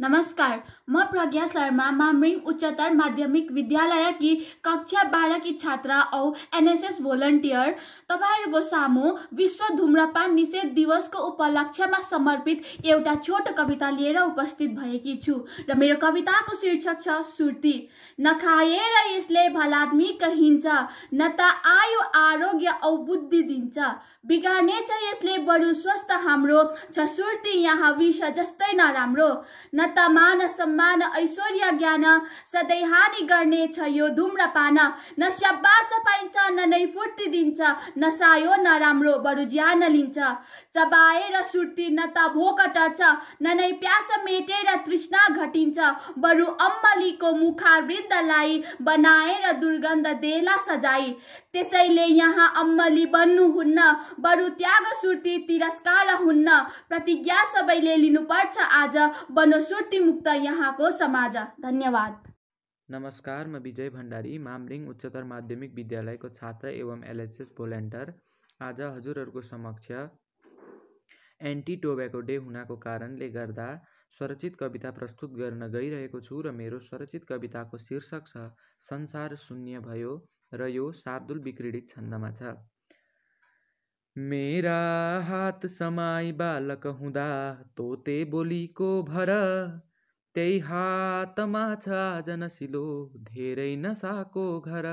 नमस्कार म प्रज्ञा शर्मा मामरिङ उच्चतर माध्यमिक विद्यालय कि कक्षा बाह्रकी छात्रा औ एनएसएस भोलन्टियर तपाईँहरूको सामु विश्व धुम्रपान निषेध दिवसको उपलक्ष्यमा समर्पित एउटा छोटो कविता लिएर उपस्थित भएकी छु र मेरो कविताको शीर्षक छ सुर्ती नखाएर यसले भलाद्मी कहिन्छ न त आयु आरोग्य औ बुद्धि दिन्छ छ यसले बरु स्वस्थ हाम्रो छ सुर्ती यहाँ विष जस्तै नराम्रो न धनता मान सम्मान ऐश्वर्य ज्ञान सधैँ हानि छ यो धुम्रपान नस्याब्बास पाइन्छ न नै फुर्ती दिन्छ नसायो नराम्रो बरु ज्यान लिन्छ चबाएर सुर्ती न त भोक टर्छ न नै प्यास मेटेर तृष्णा घटिन्छ बरु अम्मलीको मुखार वृद्धलाई बनाएर दुर्गन्ध देला सजाई त्यसैले यहाँ अम्मली बन्नुहुन्न बरु त्याग सुर्ती तिरस्कार हुन्न प्रतिज्ञा सबैले लिनुपर्छ आज बनो सुर्ती मुक्त यहाँको समाज धन्यवाद नमस्कार म विजय भण्डारी मामरिङ उच्चतर माध्यमिक विद्यालयको छात्र एवं एलएचएस भोल्यान्टर आज हजुरहरूको समक्ष एन्टी टोब्याको डे हुनाको कारणले गर्दा स्वरचित कविता प्रस्तुत गर्न गइरहेको छु र मेरो स्वरचित कविताको शीर्षक छ संसार शून्य भयो र यो शार्दुल विक्रीडित छन्दमा छ मेरा हात समाई बालक हुँदा तोते बोलीको भर त्यही हातमा छ जनसिलो धेरै नसाको घर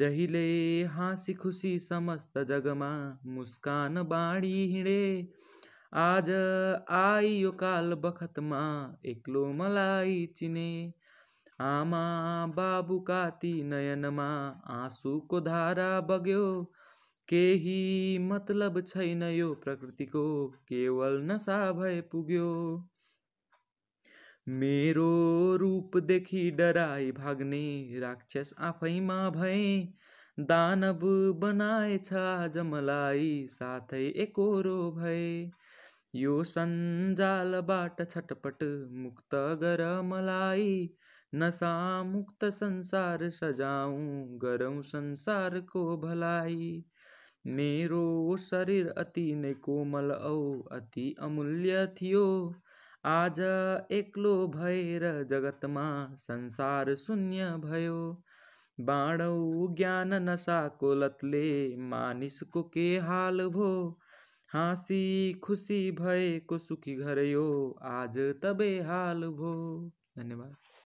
जहिले हाँसी खुसी समस्त जगमा मुस्कान बाँडी हिँडे आज आइयो काल बखतमा एक्लो मलाई चिने आमा बाबुका ती नयनमा आँसुको धारा बग्यो केही मतलब छैन यो प्रकृतिको केवल नसा भए पुग्यो मेरो रूप देखि डराई भाग्ने राक्षस आफैमा भए दानव बनाएछ जमलाई मलाई साथै एकोरो भए यो सञ्जालबाट छटपट मुक्त गर मलाई नसा मुक्त संसार सजाउँ गरौँ संसारको भलाइ मेरो शरीर अति नै कोमल औ अति अमूल्य थियो आज एक्लो भएर जगतमा संसार शून्य भयो बाँडौ ज्ञान नसाको लतले मानिसको के हाल भो हाँसी खुसी भएको सुखी घर यो आज तबे हाल भो धन्यवाद